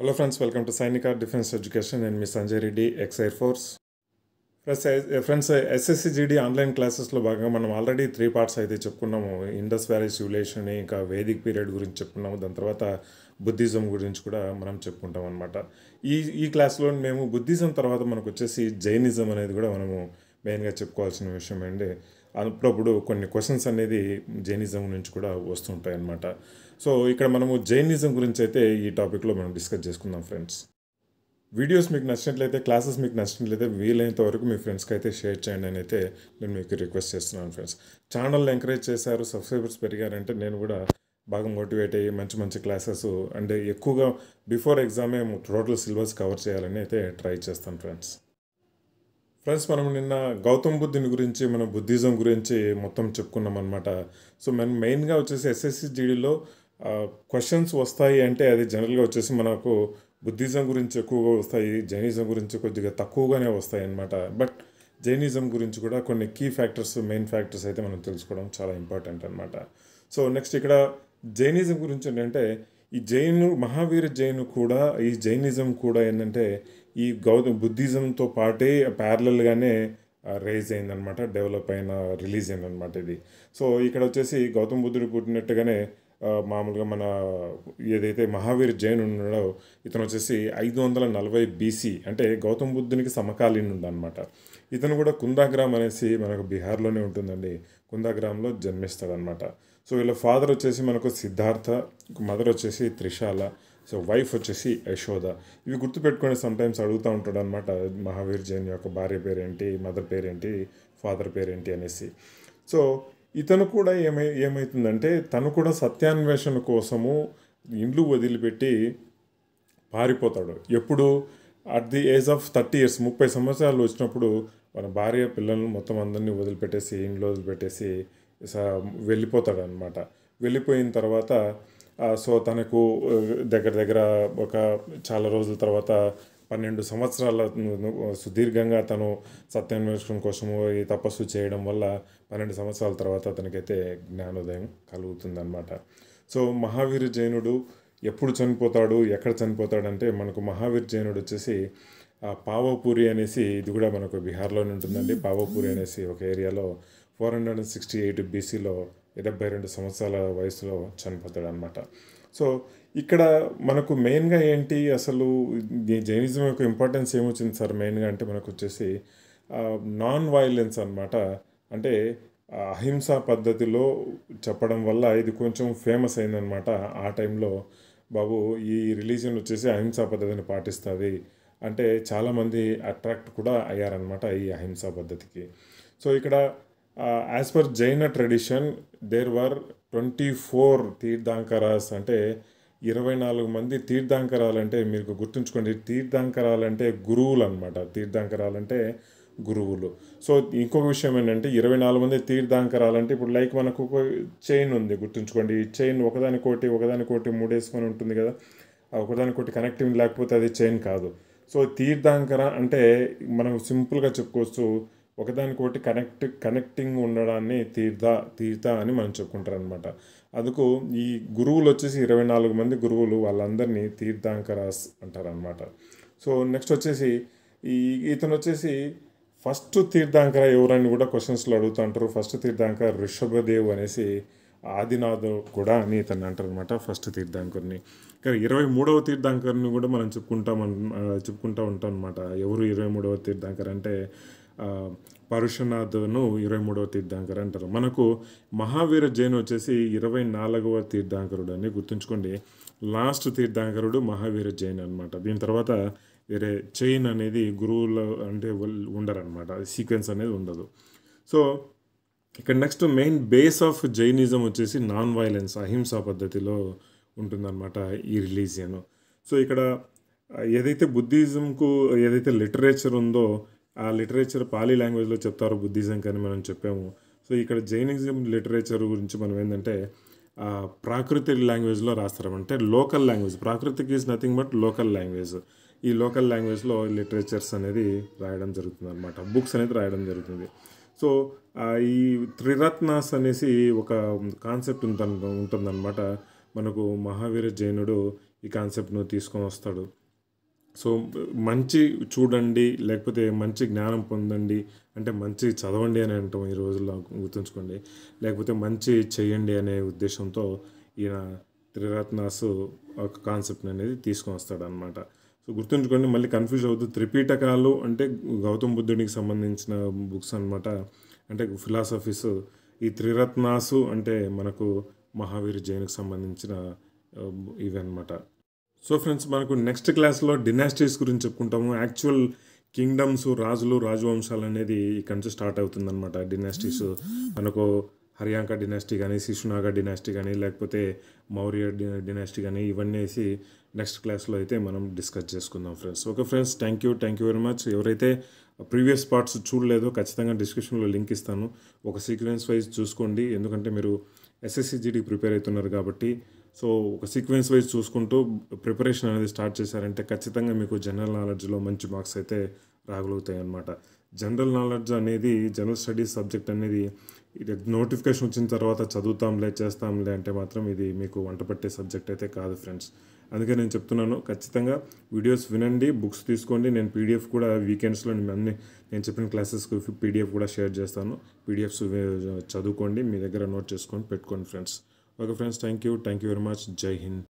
hello friends welcome to Sainik defence education నేను మీ Sanjay Reddy ex air force friends friends SSC GD online క్లాసెస్లో భాగంగా మనం ఆల్రెడీ త్రీ పార్ట్స్ అయితే చెప్పుకున్నాము ఇండస్ వ్యాలీ సివిలేషన్ ఇంకా వేదిక్ పీరియడ్ గురించి చెప్పుకున్నాము దాని తర్వాత బుద్ధిజం గురించి కూడా మనం చెప్పుకుంటాం అనమాట ఈ ఈ క్లాస్లో మేము బుద్ధిజం తర్వాత మనకు వచ్చేసి జైనిజం అనేది కూడా మనము మెయిన్గా చెప్పుకోవాల్సిన విషయం అండి అప్పుడప్పుడు కొన్ని క్వశ్చన్స్ అనేది జైనిజం నుంచి కూడా వస్తుంటాయి అన్నమాట సో ఇక్కడ మనము జైనిజం గురించి అయితే ఈ టాపిక్లో మనం డిస్కస్ చేసుకుందాం ఫ్రెండ్స్ వీడియోస్ మీకు నచ్చినట్లయితే క్లాసెస్ మీకు నచ్చినట్లయితే వీలైనంత వరకు మీ ఫ్రెండ్స్కి అయితే షేర్ చేయండి అని అయితే నేను మీకు రిక్వెస్ట్ చేస్తున్నాను ఫ్రెండ్స్ ఛానల్ని ఎంకరేజ్ చేశారు సబ్స్క్రైబర్స్ పెరిగారంటే నేను కూడా బాగా మోటివేట్ అయ్యి మంచి మంచి క్లాసెస్ అంటే ఎక్కువగా బిఫోర్ ఎగ్జామే టోటల్ సిలబస్ కవర్ చేయాలని అయితే ట్రై చేస్తాను ఫ్రెండ్స్ ఫ్రెండ్స్ మనం నిన్న గౌతమ్ బుద్ధుని గురించి మనం బుద్ధిజం గురించి మొత్తం చెప్పుకున్నాం అనమాట సో మనం మెయిన్గా వచ్చేసి ఎస్ఎస్సి జీడీలో క్వశ్చన్స్ వస్తాయి అంటే అది జనరల్గా వచ్చేసి మనకు బుద్ధిజం గురించి ఎక్కువగా వస్తాయి జైనిజం గురించి కొద్దిగా తక్కువగానే వస్తాయి అనమాట బట్ జైనిజం గురించి కూడా కొన్ని కీ ఫ్యాక్టర్స్ మెయిన్ ఫ్యాక్టర్స్ అయితే మనం తెలుసుకోవడం చాలా ఇంపార్టెంట్ అనమాట సో నెక్స్ట్ ఇక్కడ జైనిజం గురించి ఏంటంటే ఈ జైను మహావీర జైను కూడా ఈ జైనిజం కూడా ఏంటంటే ఈ గౌతమ్ బుద్ధిజంతో పాటే ప్యారలల్గానే రైజ్ అయిందనమాట డెవలప్ అయిన రిలీజ్ అయిందనమాట ఇది సో ఇక్కడ వచ్చేసి గౌతమ్ బుద్ధుడు పుట్టినట్టుగానే మామూలుగా మన ఏదైతే మహావీర్ జైన్ ఉన్నాడో ఇతను వచ్చేసి ఐదు వందల నలభై బీసీ అంటే గౌతమ్ బుద్ధునికి సమకాలీనుడు అనమాట ఇతను కూడా కుందాగ్రామ్ అనేసి మనకు బీహార్లోనే ఉంటుందండి కుందాగ్రామ్లో జన్మిస్తాడనమాట సో వీళ్ళ ఫాదర్ వచ్చేసి మనకు సిద్ధార్థ మదర్ వచ్చేసి త్రిశాల సో వైఫ్ వచ్చేసి యశోద ఇవి గుర్తుపెట్టుకొని సమ్టైమ్స్ అడుగుతూ ఉంటాడు అనమాట మహావీర్ జైన్ యొక్క భార్య పేరేంటి మదర్ పేరేంటి ఫాదర్ పేరేంటి అనేసి సో ఇతను కూడా ఏమై ఏమవుతుందంటే తను కూడా సత్యాన్వేషణ కోసము ఇండ్లు వదిలిపెట్టి పారిపోతాడు ఎప్పుడు at the age of thirty years ముప్పై సంవత్సరాలు వచ్చినప్పుడు మన భార్య పిల్లలను మొత్తం అందరినీ వదిలిపెట్టేసి ఇండ్లు వదిలిపెట్టేసి వెళ్ళిపోతాడు అనమాట వెళ్ళిపోయిన తర్వాత సో తనకు దగ్గర దగ్గర ఒక చాలా రోజుల తర్వాత పన్నెండు సంవత్సరాల సుదీర్ఘంగా తను సత్యాన్వేషణ కోసము ఈ తపస్సు చేయడం వల్ల పన్నెండు సంవత్సరాల తర్వాత అతనికైతే జ్ఞానోదయం కలుగుతుందన్నమాట సో మహావీర జైనుడు ఎప్పుడు చనిపోతాడు ఎక్కడ చనిపోతాడంటే మనకు మహావీర జైనుడు వచ్చేసి పావపూరి అనేసి ఇది కూడా మనకు బీహార్లోనే ఉంటుందండి పావపూరి అనేసి ఒక ఏరియాలో four hundred and sixty eight బీసీలో డెబ్బై రెండు సంవత్సరాల వయసులో చనిపోతాడు అనమాట సో ఇక్కడ మనకు మెయిన్గా ఏంటి అసలు జైనిజం యొక్క ఇంపార్టెన్స్ ఏమొచ్చింది సార్ మెయిన్గా అంటే మనకు వచ్చేసి నాన్ వైలెన్స్ అనమాట అంటే అహింస పద్ధతిలో చెప్పడం వల్ల ఇది కొంచెం ఫేమస్ అయిందనమాట ఆ టైంలో బాబు ఈ రిలీజియన్ వచ్చేసి అహింసా పద్ధతిని పాటిస్తుంది అంటే చాలామంది అట్రాక్ట్ కూడా అయ్యారనమాట ఈ అహింసా పద్ధతికి సో ఇక్కడ as uh, per Jain tradition there were twenty four tirthankaras అంటే ఇరవై నాలుగు మంది తీర్థాంకరాలంటే మీరు గుర్తుంచుకోండి తీర్థాంకరాలంటే గురువులు అనమాట తీర్థాంకరాలంటే గురువులు సో ఇంకొక విషయం ఏంటంటే ఇరవై నాలుగు మంది తీర్థాంకరాలంటే ఇప్పుడు లైక్ మనకు ఒక చైన్ ఉంది గుర్తుంచుకోండి ఈ చైన్ ఒకదానికోటి ఒకదానికోటి మూడేసుకొని ఉంటుంది కదా ఒకదానికోటి కనెక్టింగ్ లేకపోతే అది చైన్ కాదు సో తీర్థాంకర అంటే మనం సింపుల్గా చెప్పుకోవచ్చు ఒకదానికొకటి కనెక్ట్ కనెక్టింగ్ ఉండడాన్ని తీర్థ తీర్థ అని మనం చెప్పుకుంటారు అనమాట అందుకు ఈ గురువులు వచ్చేసి ఇరవై నాలుగు మంది గురువులు వాళ్ళందరినీ తీర్థాంకరాస్ అంటారనమాట సో నెక్స్ట్ వచ్చేసి ఈ ఇతను వచ్చేసి ఫస్ట్ తీర్థాంకర ఎవరని కూడా క్వశ్చన్స్లో అడుగుతూ ఫస్ట్ తీర్థాంకర ఋషభదేవ్ అనేసి ఆదినాథ్ కూడా అని ఇతను అంటారు అనమాట ఫస్ట్ తీర్థాంకర్ని కానీ ఇరవై మూడవ తీర్థాంకర్ని కూడా మనం చెప్పుకుంటాం చెప్పుకుంటూ ఉంటాం అనమాట ఎవరు ఇరవై మూడవ తీర్థాంకర్ అంటే పరుషనాథును ఇరవై మూడవ తీర్థాంకర్ అంటారు మనకు మహావీర జైన్ వచ్చేసి ఇరవై నాలుగవ తీర్థాంకరుడు అని గుర్తుంచుకోండి లాస్ట్ తీర్థాంకరుడు మహావీర జైన్ అనమాట దీని తర్వాత వేరే చైన్ అనేది గురువులు అంటే ఉండరనమాట సీక్వెన్స్ అనేది ఉండదు సో ఇక్కడ next main base of Jainism వచ్చేసి నాన్ వైలెన్స్ అహింసా పద్ధతిలో ఉంటుందన్నమాట ఈ రిలీజియన్ సో ఇక్కడ ఏదైతే బుద్ధిజంకు ఏదైతే లిటరేచర్ ఉందో ఆ లిటరేచర్ పాలీ లాంగ్వేజ్లో చెప్తారు బుద్ధిజం కానీ మనం చెప్పాము సో ఇక్కడ జైనిజం లిటరేచర్ గురించి మనం ఏంటంటే ప్రాకృతి లాంగ్వేజ్లో రాస్తారు అంటే local language Prakrit is nothing but local language ఈ లోకల్ లాంగ్వేజ్లో లిటరేచర్స్ అనేది రాయడం జరుగుతుంది అనమాట బుక్స్ అనేది రాయడం జరుగుతుంది సో ఈ త్రిరత్నాస్ అనేసి ఒక కాన్సెప్ట్ ఉంటుంది ఉంటుందన్నమాట మనకు మహావీర జైనుడు ఈ కాన్సెప్ట్ను తీసుకొని వస్తాడు సో మంచి చూడండి లేకపోతే మంచి జ్ఞానం పొందండి అంటే మంచి చదవండి అని అంటాం ఈ రోజుల్లో గుర్తుంచుకోండి లేకపోతే మంచి చేయండి అనే ఉద్దేశంతో ఈయన త్రిరత్నాస్ ఒక కాన్సెప్ట్ అనేది తీసుకొని వస్తాడనమాట సో గుర్తుంచుకోండి మళ్ళీ కన్ఫ్యూజ్ అవుతుంది త్రిపీటకాలు అంటే గౌతమ్ బుద్ధుడికి సంబంధించిన బుక్స్ అనమాట అంటే ఫిలాసఫీస్ ఈ త్రిరత్నాసు అంటే మనకు మహావీర్ జైన్కి సంబంధించిన ఇవన్నమాట సో ఫ్రెండ్స్ మనకు నెక్స్ట్ క్లాస్లో డినాస్టీస్ గురించి చెప్పుకుంటాము యాక్చువల్ కింగ్డమ్స్ రాజులు రాజవంశాలు అనేది ఇక్కడ నుంచి స్టార్ట్ అవుతుందన్నమాట డినాస్టీస్ మనకు హర్యాంక డినాస్టీ కానీ శిశునాగ డినాస్టీ కానీ లేకపోతే మౌర్య డినాస్టీ కానీ ఇవన్నీ వేసి నెక్స్ట్ క్లాస్లో అయితే మనం డిస్కస్ చేసుకుందాం friends okay friends thank you thank you very much ఎవరైతే ప్రీవియస్ పార్ట్స్ చూడలేదో ఖచ్చితంగా డిస్క్రిప్షన్లో లింక్ ఇస్తాను ఒక సీక్వెన్స్ వైజ్ చూసుకోండి ఎందుకంటే మీరు ఎస్ఎస్సీజీడీ ప్రిపేర్ అవుతున్నారు కాబట్టి సో ఒక సీక్వెన్స్ వైజ్ చూసుకుంటూ ప్రిపరేషన్ అనేది స్టార్ట్ చేశారంటే ఖచ్చితంగా మీకు జనరల్ నాలెడ్జ్లో మంచి మార్క్స్ అయితే రాగలుగుతాయి అన్నమాట జనరల్ నాలెడ్జ్ అనేది జనరల్ స్టడీస్ సబ్జెక్ట్ అనేది ఇది నోటిఫికేషన్ వచ్చిన తర్వాత చదువుతాంలే చేస్తాంలే అంటే మాత్రం ఇది మీకు వంట పట్టే సబ్జెక్ట్ అయితే కాదు ఫ్రెండ్స్ అందుకే నేను చెప్తున్నాను ఖచ్చితంగా వీడియోస్ వినండి బుక్స్ తీసుకోండి నేను పీడిఎఫ్ కూడా వీకెండ్స్లో అన్ని నేను చెప్పిన క్లాసెస్కి పీడిఎఫ్ కూడా షేర్ చేస్తాను పీడిఎఫ్స్ చదువుకోండి మీ దగ్గర నోట్ చేసుకొని పెట్టుకోండి friends okay friends thank you thank you very much jai hind